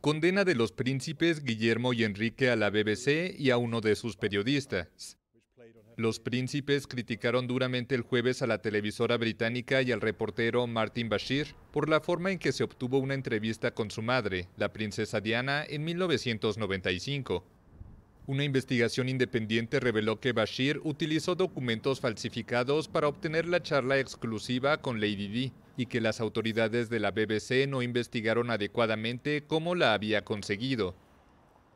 Condena de los príncipes Guillermo y Enrique a la BBC y a uno de sus periodistas. Los príncipes criticaron duramente el jueves a la televisora británica y al reportero Martin Bashir por la forma en que se obtuvo una entrevista con su madre, la princesa Diana, en 1995. Una investigación independiente reveló que Bashir utilizó documentos falsificados para obtener la charla exclusiva con Lady Di, y que las autoridades de la BBC no investigaron adecuadamente cómo la había conseguido.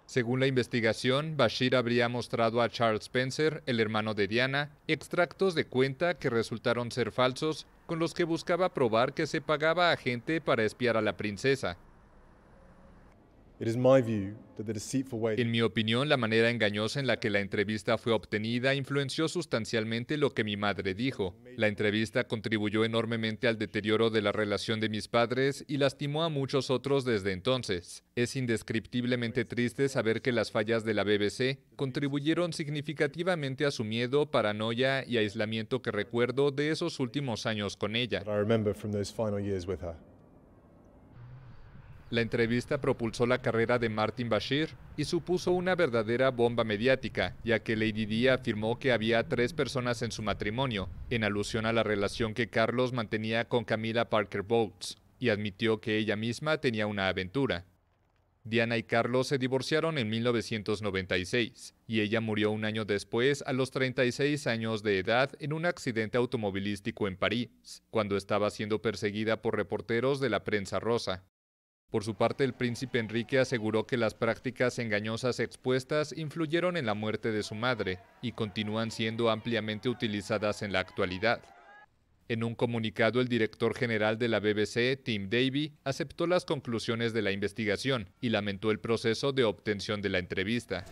Según la investigación, Bashir habría mostrado a Charles Spencer, el hermano de Diana, extractos de cuenta que resultaron ser falsos, con los que buscaba probar que se pagaba a gente para espiar a la princesa. En mi opinión, la manera engañosa en la que la entrevista fue obtenida influenció sustancialmente lo que mi madre dijo. La entrevista contribuyó enormemente al deterioro de la relación de mis padres y lastimó a muchos otros desde entonces. Es indescriptiblemente triste saber que las fallas de la BBC contribuyeron significativamente a su miedo, paranoia y aislamiento que recuerdo de esos últimos años con ella. La entrevista propulsó la carrera de Martin Bashir y supuso una verdadera bomba mediática, ya que Lady Di afirmó que había tres personas en su matrimonio, en alusión a la relación que Carlos mantenía con Camila Parker Bowles, y admitió que ella misma tenía una aventura. Diana y Carlos se divorciaron en 1996 y ella murió un año después a los 36 años de edad en un accidente automovilístico en París, cuando estaba siendo perseguida por reporteros de la prensa rosa. Por su parte, el príncipe Enrique aseguró que las prácticas engañosas expuestas influyeron en la muerte de su madre y continúan siendo ampliamente utilizadas en la actualidad. En un comunicado, el director general de la BBC, Tim Davy, aceptó las conclusiones de la investigación y lamentó el proceso de obtención de la entrevista.